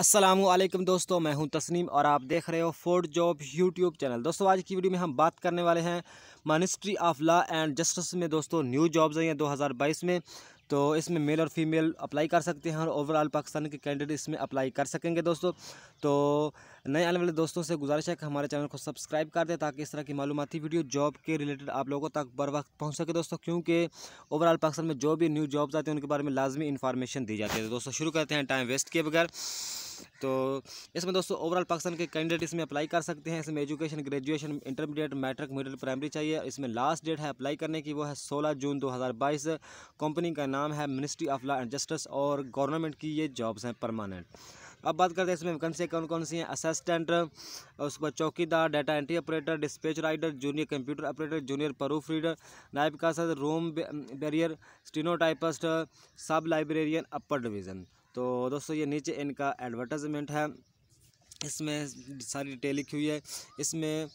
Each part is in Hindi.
असलम दोस्तों मैं हूं तस्नीम और आप देख रहे हो फोर्ड जॉब यूट्यूब चैनल दोस्तों आज की वीडियो में हम बात करने वाले हैं ministry of law and justice में दोस्तों न्यू जॉब्स आई हैं 2022 में तो इसमें मेल और फीमेल अप्लाई कर सकते हैं और ओवरऑल पाकिस्तान के कैंडिडेट इसमें अप्लाई कर सकेंगे दोस्तों तो नए आने वाले दोस्तों से गुजारिश है कि हमारे चैनल को सब्सक्राइब कर दें ताकि इस तरह की मालूमती वीडियो जॉब के रिलेटेड आप लोगों तक बर वक्त पहुँच सके दोस्तों क्योंकि ओवरऑल पाकिस्तान में जो भी न्यू जॉब्स आते हैं उनके बारे में लाजमी इन्फॉर्मेशन दी जाती है तो दोस्तों शुरू करते हैं टाइम वेस्ट किए बगैर तो इसमें दोस्तों ओवरऑल पाकिस्तान के कैंडिडेट इसमें अप्लाई कर सकते हैं इसमें education graduation intermediate matric middle primary चाहिए इसमें लास्ट डेट है अप्लाई करने की वो है सोलह जून दो हज़ार बाईस कंपनी का नाम है ministry of law and justice और गवर्नमेंट की ये जॉब्स हैं परमानेंट अब बात करते हैं इसमें वैकेंसी कौन कौन सी हैं असिस्टेंट उसके बाद चौकीदार data entry operator dispatch rider junior computer operator junior proof reader नायब का रूम बैरियर स्टिनोटाइपस्ट सब लाइब्रेरियन अपर डिवीज़न तो दोस्तों ये नीचे इनका एडवर्टाइजमेंट है इसमें सारी डिटेल लिखी हुई है इसमें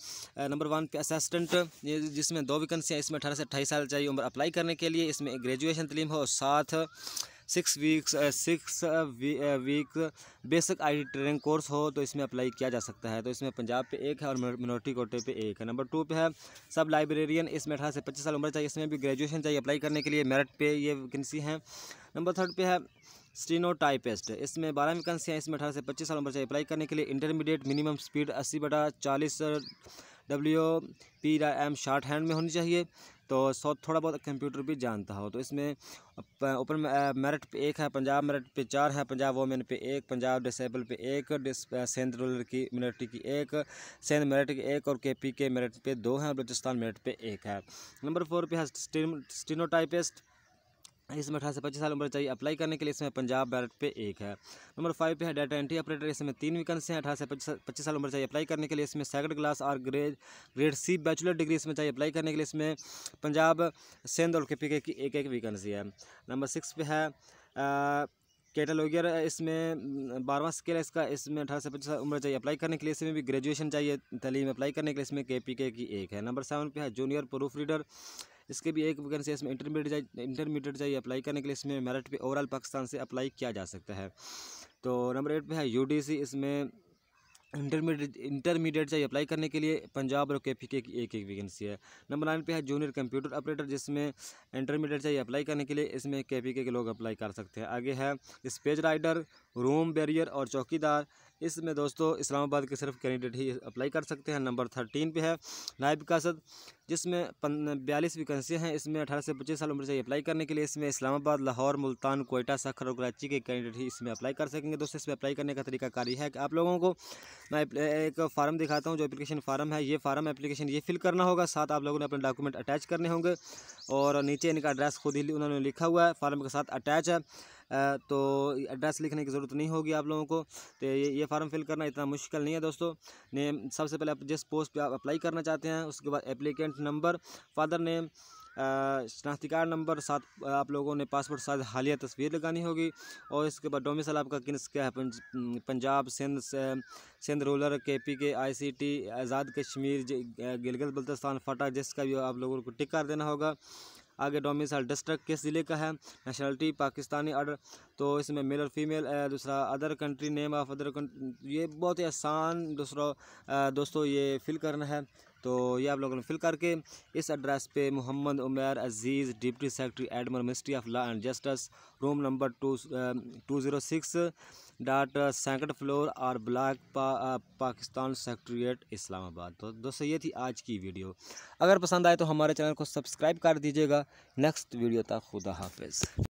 नंबर वन पे असिस्टेंट ये जिसमें दो वैकेंसियाँ इसमें अठारह से अट्ठाईस साल चाहिए उम्र अप्लाई करने के लिए इसमें ग्रेजुएशन तलीम हो और साथ six weeks six week basic I training course हो तो इसमें अप्लाई किया जा सकता है तो इसमें पंजाब पे एक है और मिनोरिटी कोटे पे एक है नंबर टू पे है सब लाइब्रेरियन इसमें अठारह से पच्चीस साल उम्र चाहिए इसमें भी ग्रेजुएशन चाहिए अप्लाई करने के लिए मेरिट पे ये वैकेंसी हैं नंबर थर्ड पे है स्टीनोटाइपेस्ट इसमें बारह वैकेंसी हैं इसमें अठारह से पच्चीस साल उम्र से अप्लाई करने के लिए इंटरमीडिएट मिनिमम स्पीड अस्सी बटा चालीस W P M short hand में होनी चाहिए तो सौ थोड़ा बहुत कंप्यूटर भी जानता हो तो इसमें ओपन मेरिट पे एक है पंजाब मेरिट पे चार है पंजाब वोमेन पे एक पंजाब डिसेबल पे एक सेंध रूलर की मिनट की एक सेंध मेरिट की एक और के पी के मेरिट पे दो हैं और बलोचिस्तान मेरिट पे एक है नंबर फोर पे है स्टीनोटाइपिस्ट इसमें अठारह से पच्चीस साल उम्र चाहिए अप्लाई करने के लिए इसमें पंजाब बैलेट पे एक है नंबर फाइव पे है डाटा एंट्री ऑपरेटर इसमें तीन वैकेंसी हैं अठारह से पच्चीस साल उम्र चाहिए अप्लाई करने के लिए इसमें सेकंड क्लास और grade grade C bachelor degree इसमें चाहिए अप्लाई करने के लिए इसमें पंजाब सिंध और के पी की एक एक वैकेंसी है नंबर सिक्स पे है कैटलोगियर इसमें बारहवा स्केल है इसका इसमें अठारह से पच्चीस उम्र चाहिए अप्लाई करने के लिए इसमें भी ग्रेजुएशन चाहिए तलीम अप्लाई करने के लिए इसमें के पी के की एक है नंबर सेवन पे है जूनियर प्रूफ रीडर इसके भी एक वैकेंसी इसमें इंटरमीडिएट इंटरमीडिएट चाहिए अप्लाई करने के लिए इसमें मेरिट पे ओवरऑल पाकिस्तान से अप्लाई किया जा सकता है तो नंबर एट पे है यूडीसी इसमें इंटरमीडिएट इंटरमीडिएट चाहिए अप्लाई करने के लिए पंजाब और केपी की एक एक वैकेंसी है नंबर नाइन पे है जूनियर कंप्यूटर ऑपरेटर जिसमें इंटरमीडिएट चाहिए अप्लाई करने के लिए इसमें केफी के लोग अप्लाई कर सकते हैं आगे है स्पेज राइडर रूम बैरियर और चौकीदार इसमें दोस्तों इस्लामाबाद के सिर्फ कैंडिडेट ही अप्लाई कर सकते हैं नंबर थर्टीन पे है नायब कासद जिसमें बयालीस वैकेंसियाँ हैं इसमें अठारह से पच्चीस साल उम्र चाहिए अप्लाई करने के लिए इसमें इस्लामाबाद लाहौर मुल्तान कोयटा सखर और कराची के कैंडिडेट ही इसमें अप्लाई कर सकेंगे दोस्तों इसमें अप्लाई करने का तरीका कारी है कि आप लोगों को मैं एक फार्म दिखाता हूँ जो एप्लीकेशन फार्म है ये फार्म एप्लीकेशन ये फिल करना होगा साथ आप लोगों ने अपने डॉक्यूमेंट अटैच करने होंगे और नीचे इनका एड्रेस खुद ही उन्होंने लिखा हुआ है फार्म के साथ अटैच है तो एड्रेस लिखने की ज़रूरत नहीं होगी आप लोगों को तो ये ये फार्म फिल करना इतना मुश्किल नहीं है दोस्तों नेम सबसे पहले आप जिस पोस्ट पे आप अप्लाई करना चाहते हैं उसके बाद एप्लीकेंट नंबर फादर नेम शनाख्तीकार नंबर साथ आप लोगों ने पासपोर्ट साथ हालिया तस्वीर लगानी होगी और इसके बाद डोमिसल आपका किन क्या है Punjab Sindh Sindh rural K P K I C T Azad Kashmir Gilgit Baltistan FATA जिसका भी आप लोगों को टिक कर देना होगा आगे डोमिसल डिस्ट्रिक्ट किस ज़िले का है नेशनलिटी पाकिस्तानी अर्डर तो इसमें मेल और फीमेल दूसरा other country name of other country ये बहुत ही आसान दूसरा दोस्तों ये फिल करना है तो ये आप लोगों ने फिल करके इस एड्रेस पे मोहम्मद उमर अजीज़ डिप्टी सेक्रेटरी एडमर ministry of law and justice room number two two zero six dot second floor और ब्लॉक पा, पाकिस्तान सेक्रट्रिएट इस्लामाबाद तो दोस्तों ये थी आज की वीडियो अगर पसंद आए तो हमारे चैनल को सब्सक्राइब कर दीजिएगा नेक्स्ट वीडियो तक खुदा हाफिज़